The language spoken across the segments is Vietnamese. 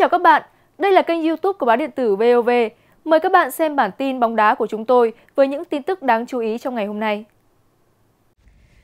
chào các bạn, đây là kênh youtube của báo điện tử VOV. Mời các bạn xem bản tin bóng đá của chúng tôi với những tin tức đáng chú ý trong ngày hôm nay.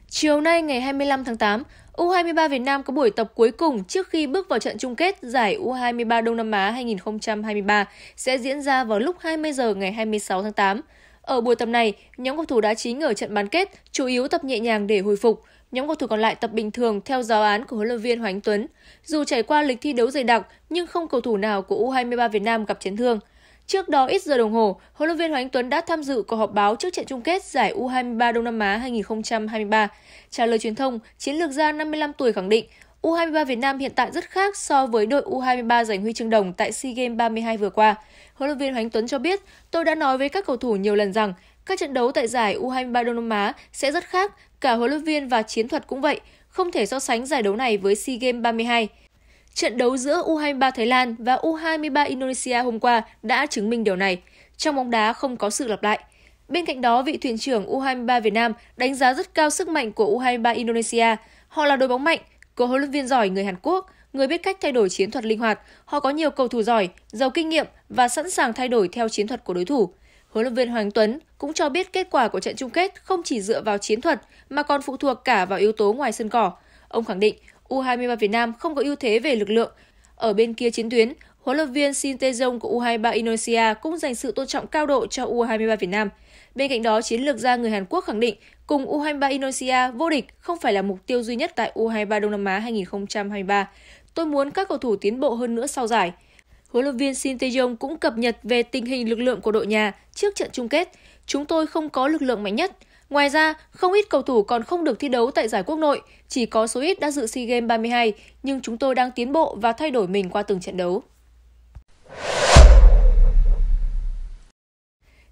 Chiều nay ngày 25 tháng 8, U23 Việt Nam có buổi tập cuối cùng trước khi bước vào trận chung kết giải U23 Đông Nam Á 2023 sẽ diễn ra vào lúc 20 giờ ngày 26 tháng 8. Ở buổi tập này, nhóm cầu thủ đá chính ở trận bán kết chủ yếu tập nhẹ nhàng để hồi phục, nhóm cầu thủ còn lại tập bình thường theo giáo án của huấn luyện viên Hoàng Tuấn. Dù trải qua lịch thi đấu dày đặc nhưng không cầu thủ nào của U23 Việt Nam gặp chấn thương. Trước đó ít giờ đồng hồ, huấn luyện viên Hoàng Tuấn đã tham dự cuộc họp báo trước trận chung kết giải U23 Đông Nam Á 2023. Trả lời truyền thông, chiến lược gia 55 tuổi khẳng định U23 Việt Nam hiện tại rất khác so với đội U23 giành huy chương đồng tại SEA Games 32 vừa qua. Huấn luyện viên Hoánh Tuấn cho biết, tôi đã nói với các cầu thủ nhiều lần rằng các trận đấu tại giải U23 Đông Nam Á sẽ rất khác, cả huấn luyện viên và chiến thuật cũng vậy, không thể so sánh giải đấu này với SEA Games 32. Trận đấu giữa U23 Thái Lan và U23 Indonesia hôm qua đã chứng minh điều này. Trong bóng đá không có sự lặp lại. Bên cạnh đó, vị thuyền trưởng U23 Việt Nam đánh giá rất cao sức mạnh của U23 Indonesia. Họ là đội bóng mạnh, Cô huấn luyện viên giỏi người Hàn Quốc, người biết cách thay đổi chiến thuật linh hoạt, họ có nhiều cầu thủ giỏi, giàu kinh nghiệm và sẵn sàng thay đổi theo chiến thuật của đối thủ. Huấn luyện viên Hoàng Tuấn cũng cho biết kết quả của trận chung kết không chỉ dựa vào chiến thuật mà còn phụ thuộc cả vào yếu tố ngoài sân cỏ. Ông khẳng định U23 Việt Nam không có ưu thế về lực lượng ở bên kia chiến tuyến huấn luyện viên Shin tae của U23 Indonesia cũng dành sự tôn trọng cao độ cho U23 Việt Nam. Bên cạnh đó, chiến lược gia người Hàn Quốc khẳng định cùng U23 Indonesia vô địch không phải là mục tiêu duy nhất tại U23 Đông Nam Á 2023. Tôi muốn các cầu thủ tiến bộ hơn nữa sau giải. Huấn luyện viên Shin tae cũng cập nhật về tình hình lực lượng của đội nhà trước trận chung kết. Chúng tôi không có lực lượng mạnh nhất. Ngoài ra, không ít cầu thủ còn không được thi đấu tại giải quốc nội, chỉ có số ít đã dự SEA Games 32, nhưng chúng tôi đang tiến bộ và thay đổi mình qua từng trận đấu.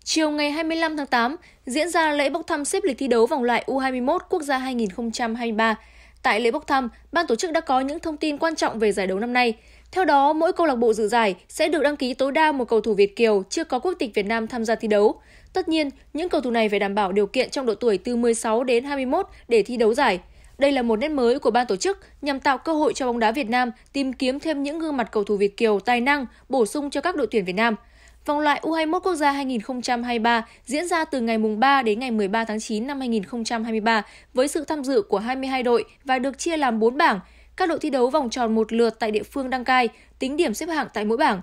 Chiều ngày 25 tháng 8 diễn ra lễ bốc thăm xếp lịch thi đấu vòng loại U21 quốc gia 2023. Tại lễ bốc thăm, ban tổ chức đã có những thông tin quan trọng về giải đấu năm nay. Theo đó, mỗi câu lạc bộ dự giải sẽ được đăng ký tối đa một cầu thủ Việt kiều chưa có quốc tịch Việt Nam tham gia thi đấu. Tất nhiên, những cầu thủ này phải đảm bảo điều kiện trong độ tuổi từ 16 đến 21 để thi đấu giải. Đây là một nét mới của ban tổ chức nhằm tạo cơ hội cho bóng đá Việt Nam tìm kiếm thêm những gương mặt cầu thủ Việt kiều tài năng bổ sung cho các đội tuyển Việt Nam. Vòng loại U21 quốc gia 2023 diễn ra từ ngày 3 đến ngày 13 tháng 9 năm 2023 với sự tham dự của 22 đội và được chia làm 4 bảng. Các đội thi đấu vòng tròn một lượt tại địa phương đăng cai, tính điểm xếp hạng tại mỗi bảng.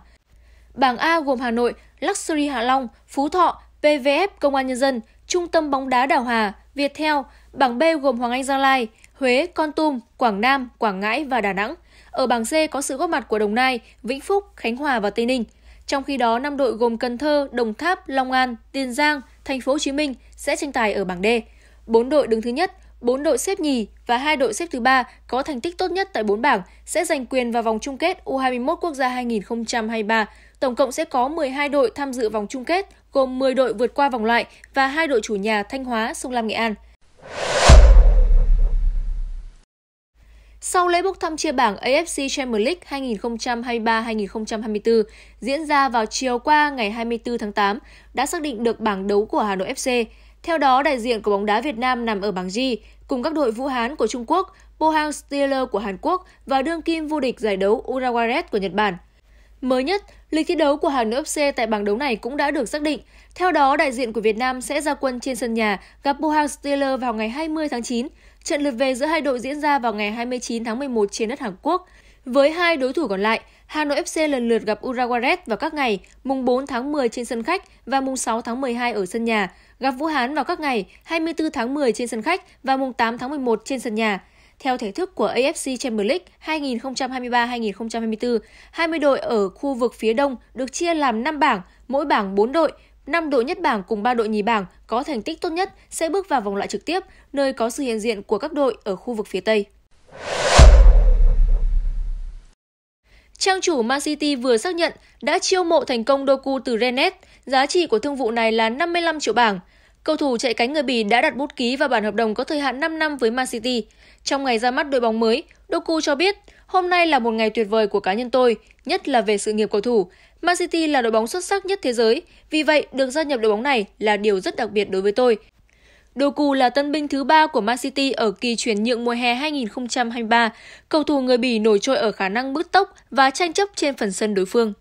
Bảng A gồm Hà Nội, Luxury Hạ Long, Phú Thọ, PVF Công an Nhân dân, Trung tâm bóng đá Đào Hà, Viettel. Bảng B gồm Hoàng Anh Gia Lai, Huế, Con Tum, Quảng Nam, Quảng Ngãi và Đà Nẵng. Ở bảng C có sự góp mặt của Đồng Nai, Vĩnh Phúc, Khánh Hòa và Tây Ninh. Trong khi đó, năm đội gồm Cần Thơ, Đồng Tháp, Long An, Tiền Giang, Thành phố Hồ Chí Minh sẽ tranh tài ở bảng D. 4 đội đứng thứ nhất, 4 đội xếp nhì và 2 đội xếp thứ ba có thành tích tốt nhất tại 4 bảng sẽ giành quyền vào vòng chung kết U21 Quốc gia 2023. Tổng cộng sẽ có 12 đội tham dự vòng chung kết, gồm 10 đội vượt qua vòng loại và 2 đội chủ nhà Thanh Hóa, Sông Lam Nghệ An. Sau lễ bốc thăm chia bảng AFC Champions League 2023-2024 diễn ra vào chiều qua ngày 24 tháng 8, đã xác định được bảng đấu của Hà Nội FC. Theo đó, đại diện của bóng đá Việt Nam nằm ở bảng G, cùng các đội Vũ Hán của Trung Quốc, Pohang Steelers của Hàn Quốc và đương kim vô địch giải đấu Urawa của Nhật Bản. Mới nhất, lịch thi đấu của Hà Nội FC tại bảng đấu này cũng đã được xác định. Theo đó, đại diện của Việt Nam sẽ ra quân trên sân nhà gặp Pohang Steelers vào ngày 20 tháng 9. Trận lượt về giữa hai đội diễn ra vào ngày 29 tháng 11 trên đất Hàn Quốc. Với hai đối thủ còn lại, Hà Nội FC lần lượt gặp Urawaret vào các ngày mùng 4 tháng 10 trên sân khách và mùng 6 tháng 12 ở sân nhà, gặp Vũ Hán vào các ngày 24 tháng 10 trên sân khách và mùng 8 tháng 11 trên sân nhà. Theo thể thức của AFC Champions League 2023-2024, 20 đội ở khu vực phía Đông được chia làm 5 bảng, mỗi bảng 4 đội 5 đội nhất bảng cùng 3 đội nhì bảng có thành tích tốt nhất sẽ bước vào vòng loại trực tiếp, nơi có sự hiện diện của các đội ở khu vực phía Tây. Trang chủ Man City vừa xác nhận đã chiêu mộ thành công Doku từ Rennes, giá trị của thương vụ này là 55 triệu bảng. Cầu thủ chạy cánh người Bỉ đã đặt bút ký vào bản hợp đồng có thời hạn 5 năm với Man City. Trong ngày ra mắt đội bóng mới, Doku cho biết Hôm nay là một ngày tuyệt vời của cá nhân tôi, nhất là về sự nghiệp cầu thủ. Man City là đội bóng xuất sắc nhất thế giới, vì vậy được gia nhập đội bóng này là điều rất đặc biệt đối với tôi. Doku là tân binh thứ ba của Man City ở kỳ chuyển nhượng mùa hè 2023. Cầu thủ người Bỉ nổi trội ở khả năng bứt tốc và tranh chấp trên phần sân đối phương.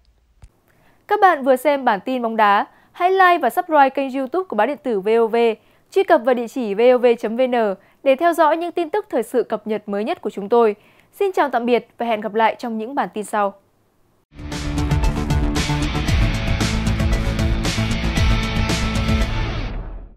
Các bạn vừa xem bản tin bóng đá. Hãy like và subscribe kênh youtube của báo điện tử VOV. Truy cập vào địa chỉ vov.vn để theo dõi những tin tức thời sự cập nhật mới nhất của chúng tôi. Xin chào tạm biệt và hẹn gặp lại trong những bản tin sau.